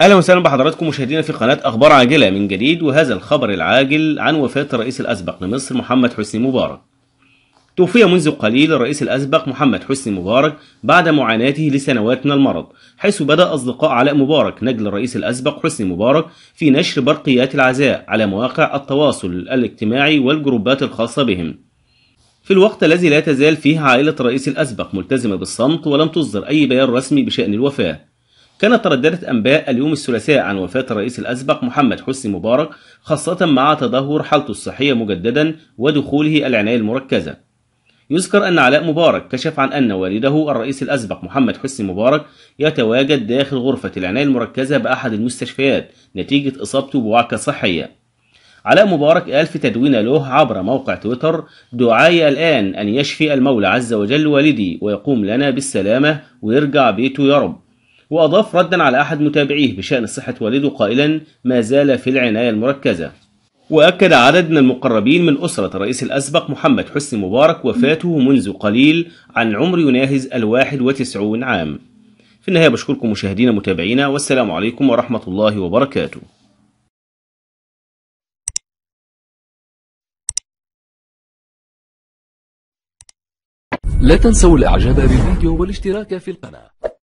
اهلا وسهلا بحضراتكم مشاهدينا في قناه اخبار عاجله من جديد وهذا الخبر العاجل عن وفاه الرئيس الاسبق لمصر محمد حسني مبارك. توفي منذ قليل الرئيس الاسبق محمد حسني مبارك بعد معاناته لسنوات من المرض، حيث بدا اصدقاء علاء مبارك نجل الرئيس الاسبق حسني مبارك في نشر برقيات العزاء على مواقع التواصل الاجتماعي والجروبات الخاصه بهم. في الوقت الذي لا تزال فيه عائلة الرئيس الأسبق ملتزمة بالصمت ولم تصدر أي بيان رسمي بشأن الوفاة كانت ترددت أنباء اليوم الثلاثاء عن وفاة الرئيس الأسبق محمد حسني مبارك خاصة مع تدهور حالته الصحية مجددا ودخوله العناية المركزة يذكر أن علاء مبارك كشف عن أن والده الرئيس الأسبق محمد حسني مبارك يتواجد داخل غرفة العناية المركزة بأحد المستشفيات نتيجة إصابته بوعكة صحية علاء مبارك قال في تدوين له عبر موقع تويتر دعاي الآن أن يشفي المولى عز وجل والدي ويقوم لنا بالسلامة ويرجع بيته يا رب وأضاف ردا على أحد متابعيه بشأن صحة والده قائلا ما زال في العناية المركزة وأكد عدد من المقربين من أسرة الرئيس الأسبق محمد حسني مبارك وفاته منذ قليل عن عمر يناهز الواحد وتسعون عام في النهاية بشكركم مشاهدينا متابعينا والسلام عليكم ورحمة الله وبركاته لا تنسوا الاعجاب بالفيديو والاشتراك في القناة